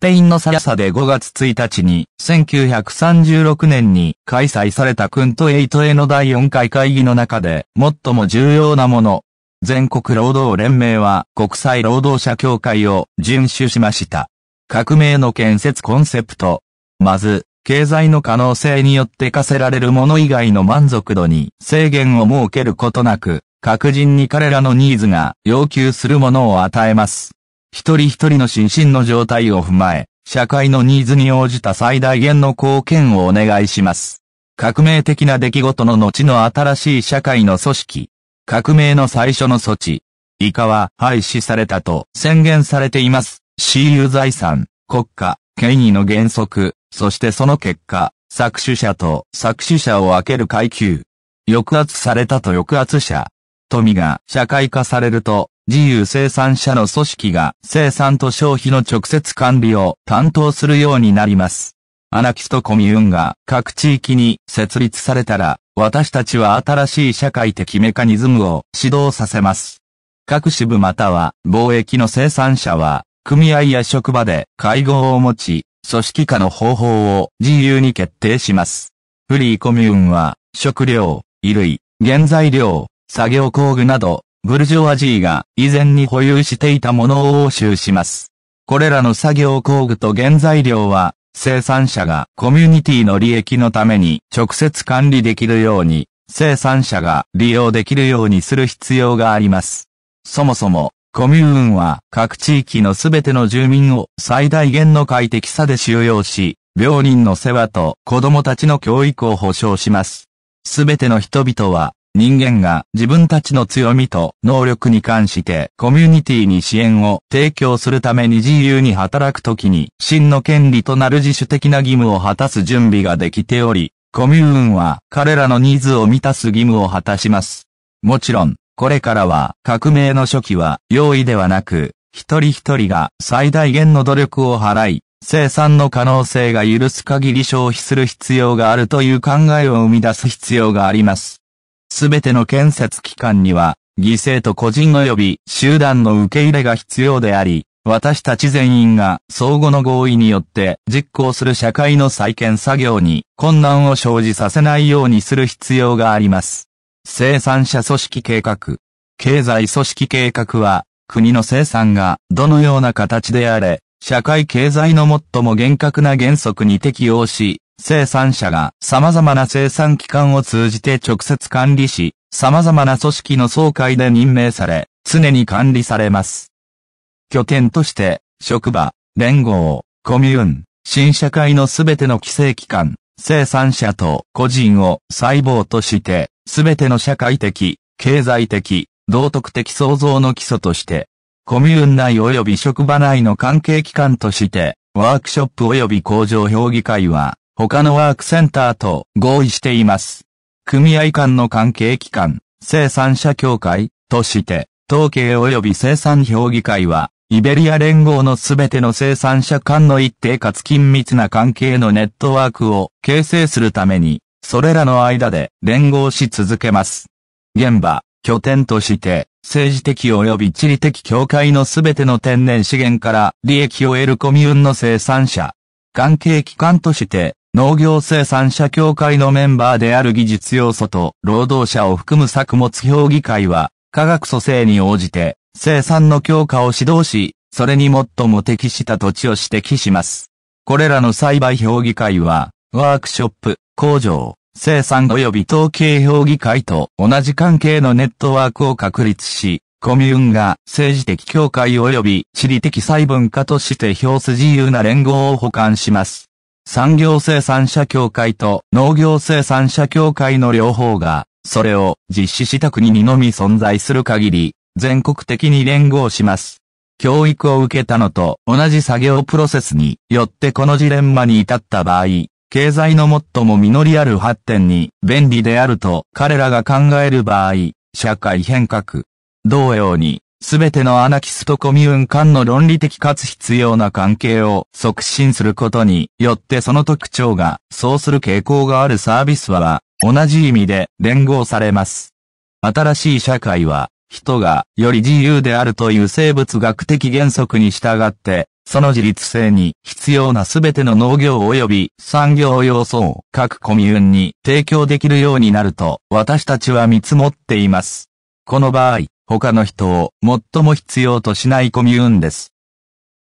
ペインのサラサで5月1日に、1936年に開催されたクントエイトへの第4回会議の中で、最も重要なもの、全国労働連盟は国際労働者協会を遵守しました。革命の建設コンセプト。まず、経済の可能性によって課せられるもの以外の満足度に制限を設けることなく、確実に彼らのニーズが要求するものを与えます。一人一人の心身の状態を踏まえ、社会のニーズに応じた最大限の貢献をお願いします。革命的な出来事の後の新しい社会の組織。革命の最初の措置。以下は廃止されたと宣言されています。私有財産、国家、権威の原則、そしてその結果、作取者と作取者を分ける階級。抑圧されたと抑圧者。富が社会化されると、自由生産者の組織が生産と消費の直接管理を担当するようになります。アナキストコミューンが各地域に設立されたら、私たちは新しい社会的メカニズムを指導させます。各支部または貿易の生産者は、組合や職場で会合を持ち、組織化の方法を自由に決定します。フリーコミューンは、食料、衣類、原材料、作業工具など、ブルジョアジーが以前に保有していたものを押収します。これらの作業工具と原材料は、生産者がコミュニティの利益のために直接管理できるように、生産者が利用できるようにする必要があります。そもそも、コミューンは各地域のすべての住民を最大限の快適さで収容し、病人の世話と子供たちの教育を保障します。すべての人々は人間が自分たちの強みと能力に関してコミュニティに支援を提供するために自由に働くときに真の権利となる自主的な義務を果たす準備ができており、コミューンは彼らのニーズを満たす義務を果たします。もちろん、これからは革命の初期は容易ではなく、一人一人が最大限の努力を払い、生産の可能性が許す限り消費する必要があるという考えを生み出す必要があります。すべての建設機関には、犠牲と個人及び集団の受け入れが必要であり、私たち全員が相互の合意によって実行する社会の再建作業に困難を生じさせないようにする必要があります。生産者組織計画。経済組織計画は、国の生産がどのような形であれ、社会経済の最も厳格な原則に適応し、生産者が様々な生産機関を通じて直接管理し、様々な組織の総会で任命され、常に管理されます。拠点として、職場、連合、コミューン、新社会のすべての規制機関、生産者と個人を細胞として、すべての社会的、経済的、道徳的創造の基礎として、コミューン内及び職場内の関係機関として、ワークショップ及び工場評議会は、他のワークセンターと合意しています。組合間の関係機関、生産者協会として、統計及び生産評議会は、イベリア連合のすべての生産者間の一定かつ緊密な関係のネットワークを形成するために、それらの間で連合し続けます。現場、拠点として、政治的及び地理的境界のすべての天然資源から利益を得るコミューンの生産者、関係機関として、農業生産者協会のメンバーである技術要素と労働者を含む作物評議会は、科学組成に応じて、生産の強化を指導し、それに最も適した土地を指摘します。これらの栽培評議会は、ワークショップ、工場、生産及び統計評議会と同じ関係のネットワークを確立し、コミューンが政治的協会及び地理的細分化として表す自由な連合を保管します。産業生産者協会と農業生産者協会の両方が、それを実施した国にのみ存在する限り、全国的に連合します。教育を受けたのと同じ作業プロセスによってこのジレンマに至った場合、経済の最も実りある発展に便利であると彼らが考える場合、社会変革。同様に、すべてのアナキストコミューン間の論理的かつ必要な関係を促進することによってその特徴が、そうする傾向があるサービスは、同じ意味で連合されます。新しい社会は、人がより自由であるという生物学的原則に従って、その自立性に必要なすべての農業及び産業要素を各コミューンに提供できるようになると私たちは見積もっています。この場合、他の人を最も必要としないコミューンです。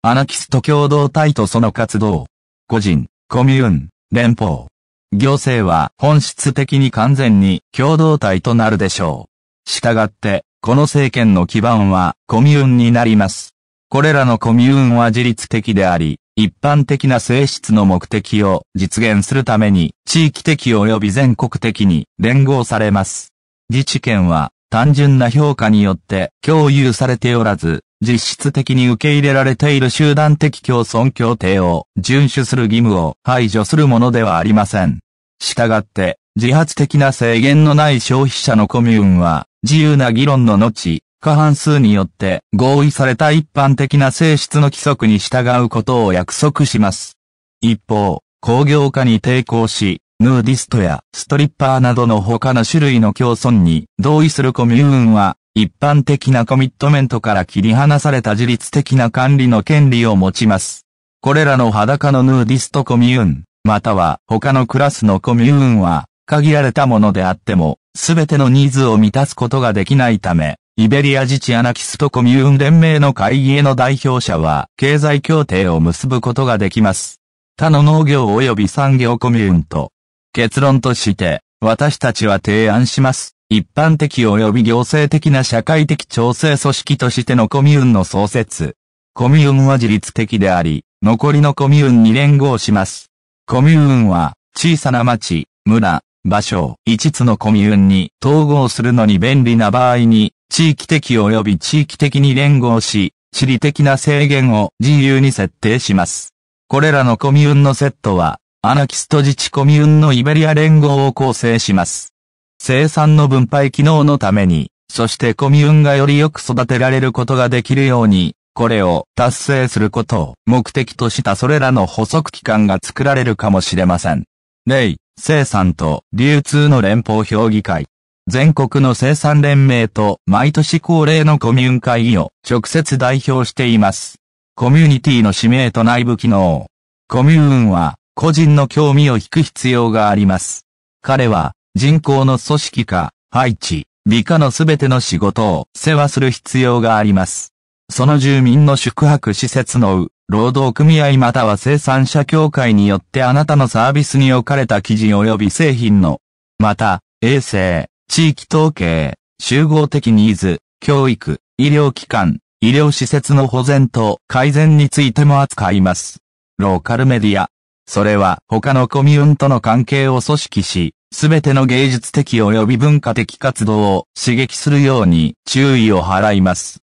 アナキスト共同体とその活動、個人、コミューン、連邦。行政は本質的に完全に共同体となるでしょう。従って、この政権の基盤はコミューンになります。これらのコミューンは自律的であり、一般的な性質の目的を実現するために地域的及び全国的に連合されます。自治権は単純な評価によって共有されておらず、実質的に受け入れられている集団的共存協定を遵守する義務を排除するものではありません。したがって、自発的な制限のない消費者のコミューンは、自由な議論の後、過半数によって合意された一般的な性質の規則に従うことを約束します。一方、工業化に抵抗し、ヌーディストやストリッパーなどの他の種類の共存に同意するコミューンは、一般的なコミットメントから切り離された自律的な管理の権利を持ちます。これらの裸のヌーディストコミューン、または他のクラスのコミューンは、限られたものであっても、すべてのニーズを満たすことができないため、イベリア自治アナキストコミューン連盟の会議への代表者は、経済協定を結ぶことができます。他の農業及び産業コミューンと、結論として、私たちは提案します。一般的及び行政的な社会的調整組織としてのコミューンの創設。コミューンは自律的であり、残りのコミューンに連合します。コミューンは、小さな町、村、場所、5つのコミューンに統合するのに便利な場合に、地域的及び地域的に連合し、地理的な制限を自由に設定します。これらのコミューンのセットは、アナキスト自治コミューンのイベリア連合を構成します。生産の分配機能のために、そしてコミューンがよりよく育てられることができるように、これを達成することを目的としたそれらの補足機関が作られるかもしれません。例、生産と流通の連邦評議会。全国の生産連盟と毎年恒例のコミューン会議を直接代表しています。コミュニティの使命と内部機能。コミューンは個人の興味を引く必要があります。彼は、人口の組織化、配置、美化のすべての仕事を世話する必要があります。その住民の宿泊施設の労働組合または生産者協会によってあなたのサービスに置かれた記事及び製品の、また、衛生、地域統計、集合的ニーズ、教育、医療機関、医療施設の保全と改善についても扱います。ローカルメディア、それは他のコミューンとの関係を組織し、すべての芸術的及び文化的活動を刺激するように注意を払います。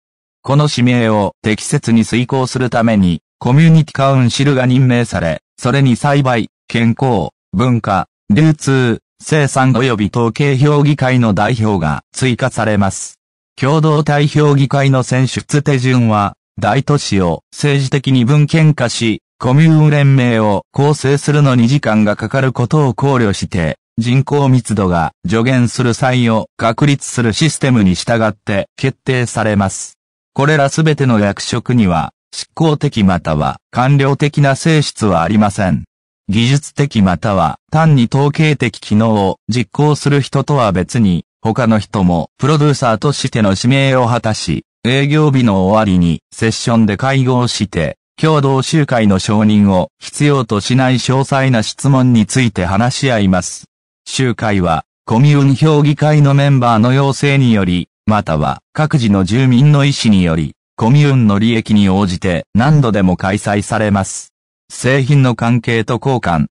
この使命を適切に遂行するために、コミュニティカウンシルが任命され、それに栽培、健康、文化、流通、生産及び統計評議会の代表が追加されます。共同体評議会の選出手順は、大都市を政治的に文献化し、コミューン連盟を構成するのに時間がかかることを考慮して、人口密度が助言する際を確立するシステムに従って決定されます。これらすべての役職には、執行的または官僚的な性質はありません。技術的または単に統計的機能を実行する人とは別に、他の人もプロデューサーとしての使命を果たし、営業日の終わりにセッションで会合して、共同集会の承認を必要としない詳細な質問について話し合います。集会は、コミューン評議会のメンバーの要請により、または各自の住民の意思により、コミューンの利益に応じて何度でも開催されます。製品の関係と交換。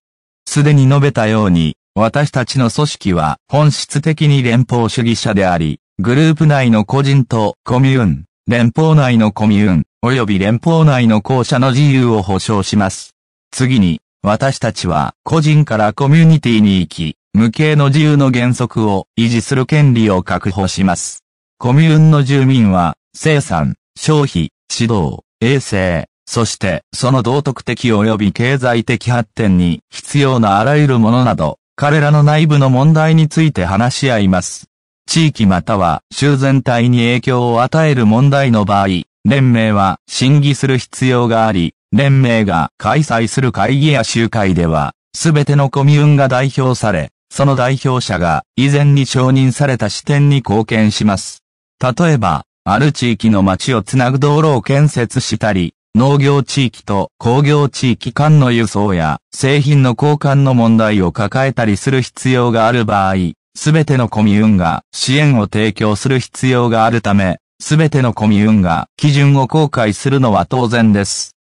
すでに述べたように、私たちの組織は本質的に連邦主義者であり、グループ内の個人とコミューン、連邦内のコミューン、及び連邦内の校舎の自由を保障します。次に、私たちは個人からコミュニティに行き、無形の自由の原則を維持する権利を確保します。コミューンの住民は、生産、消費、指導、衛生、そしてその道徳的及び経済的発展に必要なあらゆるものなど、彼らの内部の問題について話し合います。地域または州全体に影響を与える問題の場合、連盟は審議する必要があり、連盟が開催する会議や集会では、すべてのコミューンが代表され、その代表者が以前に承認された視点に貢献します。例えば、ある地域の町をつなぐ道路を建設したり、農業地域と工業地域間の輸送や製品の交換の問題を抱えたりする必要がある場合、すべてのコミューンが支援を提供する必要があるため、すべてのコミューンが基準を公開するのは当然です。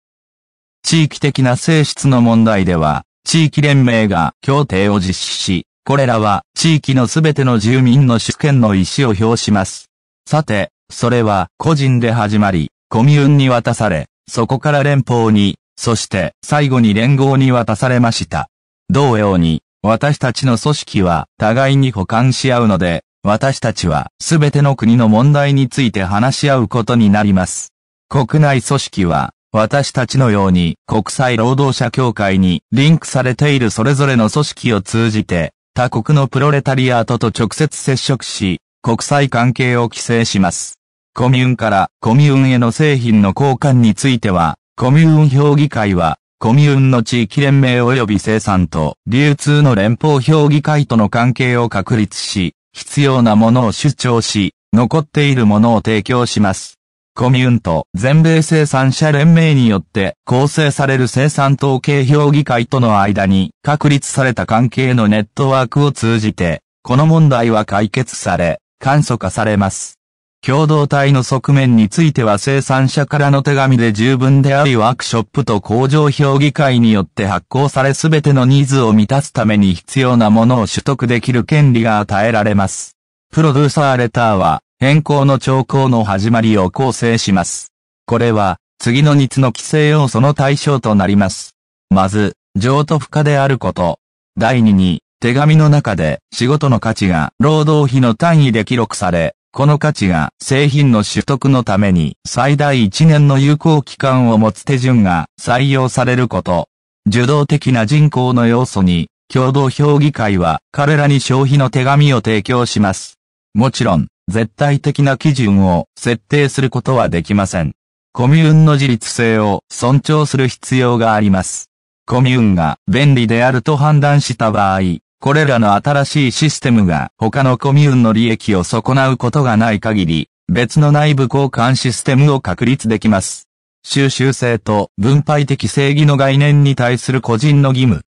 地域的な性質の問題では、地域連盟が協定を実施し、これらは地域のすべての住民の主権の意思を表します。さて、それは個人で始まり、コミューンに渡され、そこから連邦に、そして最後に連合に渡されました。同様に、私たちの組織は互いに補完し合うので、私たちはすべての国の問題について話し合うことになります。国内組織は、私たちのように国際労働者協会にリンクされているそれぞれの組織を通じて、他国のプロレタリアートと直接接触し、国際関係を規制します。コミューンからコミューンへの製品の交換については、コミューン評議会は、コミューンの地域連盟及び生産と流通の連邦評議会との関係を確立し、必要なものを主張し、残っているものを提供します。コミューンと全米生産者連盟によって構成される生産統計評議会との間に確立された関係のネットワークを通じて、この問題は解決され、簡素化されます。共同体の側面については生産者からの手紙で十分でありワークショップと工場評議会によって発行され全てのニーズを満たすために必要なものを取得できる権利が与えられます。プロデューサーレターは変更の兆候の始まりを構成します。これは次の2つの規制要素の対象となります。まず、譲渡不可であること。第2に、手紙の中で仕事の価値が労働費の単位で記録され、この価値が製品の取得のために最大1年の有効期間を持つ手順が採用されること。受動的な人口の要素に、共同評議会は彼らに消費の手紙を提供します。もちろん、絶対的な基準を設定することはできません。コミューンの自立性を尊重する必要があります。コミューンが便利であると判断した場合、これらの新しいシステムが他のコミューンの利益を損なうことがない限り、別の内部交換システムを確立できます。収集性と分配的正義の概念に対する個人の義務。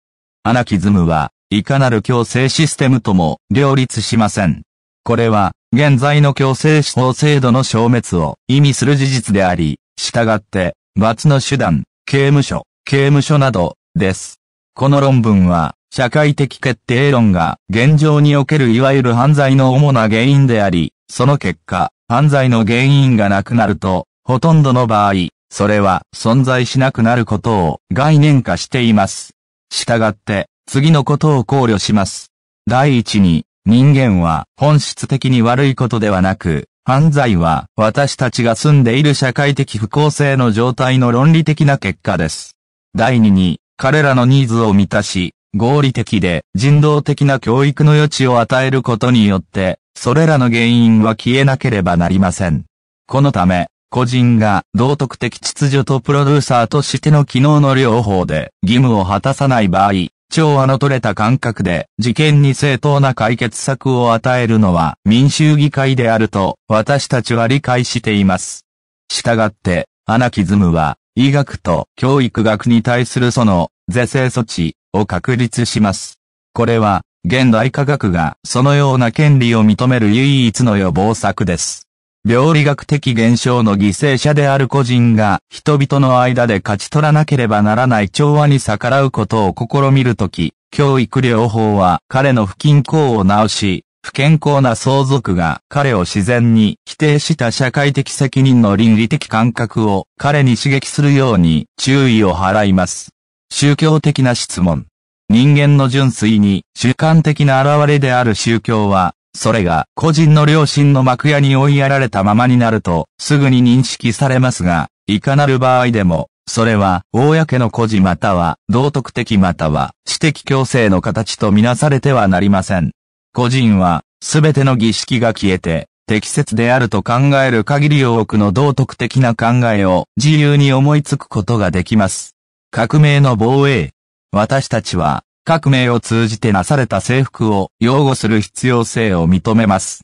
アナキズムは、いかなる強制システムとも両立しません。これは、現在の強制司法制度の消滅を意味する事実であり、従って、罰の手段、刑務所、刑務所など、です。この論文は、社会的決定論が現状におけるいわゆる犯罪の主な原因であり、その結果、犯罪の原因がなくなると、ほとんどの場合、それは存在しなくなることを概念化しています。従って、次のことを考慮します。第一に、人間は本質的に悪いことではなく、犯罪は私たちが住んでいる社会的不公正の状態の論理的な結果です。第二に、彼らのニーズを満たし、合理的で人道的な教育の余地を与えることによって、それらの原因は消えなければなりません。このため、個人が道徳的秩序とプロデューサーとしての機能の両方で義務を果たさない場合、調和の取れた感覚で事件に正当な解決策を与えるのは民衆議会であると私たちは理解しています。したがって、アナキズムは医学と教育学に対するその是正措置を確立します。これは、現代科学がそのような権利を認める唯一の予防策です。病理学的現象の犠牲者である個人が人々の間で勝ち取らなければならない調和に逆らうことを試みるとき、教育療法は彼の不均衡を直し、不健康な相続が彼を自然に否定した社会的責任の倫理的感覚を彼に刺激するように注意を払います。宗教的な質問。人間の純粋に主観的な現れである宗教は、それが個人の良心の幕屋に追いやられたままになると、すぐに認識されますが、いかなる場合でも、それは、公の孤児または、道徳的または、私的強制の形とみなされてはなりません。個人は、すべての儀式が消えて、適切であると考える限り多くの道徳的な考えを自由に思いつくことができます。革命の防衛。私たちは、革命を通じてなされた征服を擁護する必要性を認めます。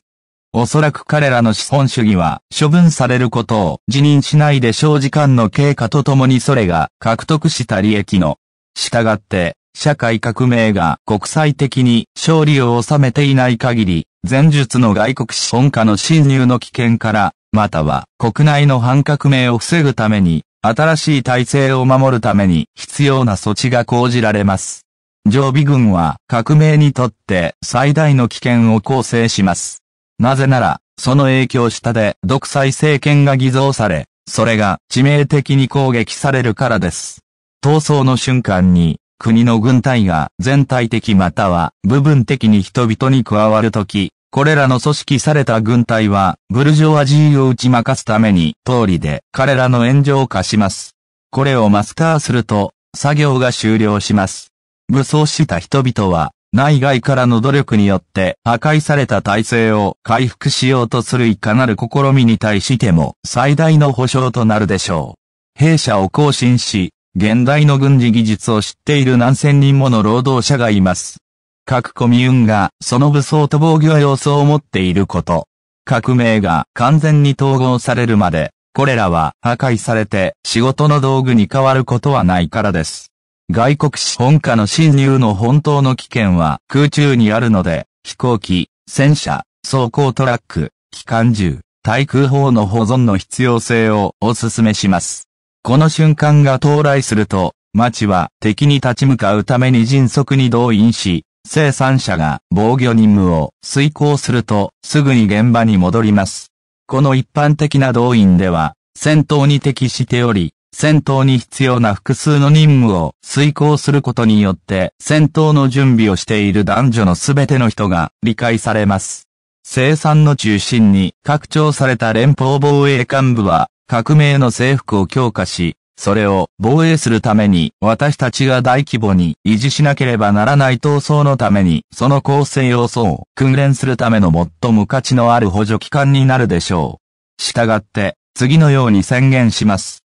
おそらく彼らの資本主義は処分されることを辞任しないで小時間の経過とともにそれが獲得した利益の。従って、社会革命が国際的に勝利を収めていない限り、前述の外国資本家の侵入の危険から、または国内の反革命を防ぐために新しい体制を守るために必要な措置が講じられます。常備軍は革命にとって最大の危険を構成します。なぜなら、その影響下で独裁政権が偽造され、それが致命的に攻撃されるからです。闘争の瞬間に、国の軍隊が全体的または部分的に人々に加わるとき、これらの組織された軍隊は、ブルジョアジーを打ち負かすために、通りで彼らの炎上を課します。これをマスターすると、作業が終了します。武装した人々は、内外からの努力によって破壊された体制を回復しようとするいかなる試みに対しても最大の保障となるでしょう。弊社を更新し、現代の軍事技術を知っている何千人もの労働者がいます。各コミューンがその武装と防御要素を持っていること。革命が完全に統合されるまで、これらは破壊されて仕事の道具に変わることはないからです。外国資本家の侵入の本当の危険は空中にあるので、飛行機、戦車、装甲トラック、機関銃、対空砲の保存の必要性をお勧めします。この瞬間が到来すると、町は敵に立ち向かうために迅速に動員し、生産者が防御任務を遂行するとすぐに現場に戻ります。この一般的な動員では、戦闘に適しており、戦闘に必要な複数の任務を遂行することによって戦闘の準備をしている男女の全ての人が理解されます。生産の中心に拡張された連邦防衛幹部は革命の制服を強化し、それを防衛するために私たちが大規模に維持しなければならない闘争のためにその構成要素を訓練するための最も価値のある補助機関になるでしょう。従って次のように宣言します。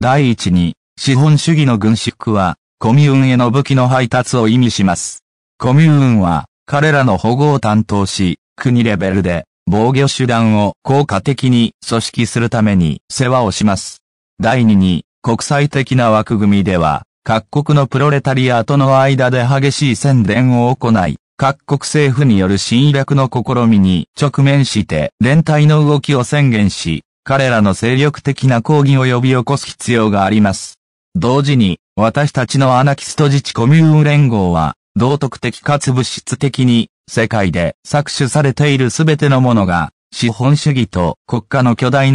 第一に資本主義の軍縮はコミューンへの武器の配達を意味します。コミューンは彼らの保護を担当し国レベルで防御手段を効果的に組織するために世話をします。第2に、国際的な枠組みでは、各国のプロレタリアとの間で激しい宣伝を行い、各国政府による侵略の試みに直面して連帯の動きを宣言し、彼らの精力的な抗議を呼び起こす必要があります。同時に、私たちのアナキスト自治コミューン連合は、道徳的かつ物質的に、世界で搾取されているすべてのものが、資本主義と国家の巨大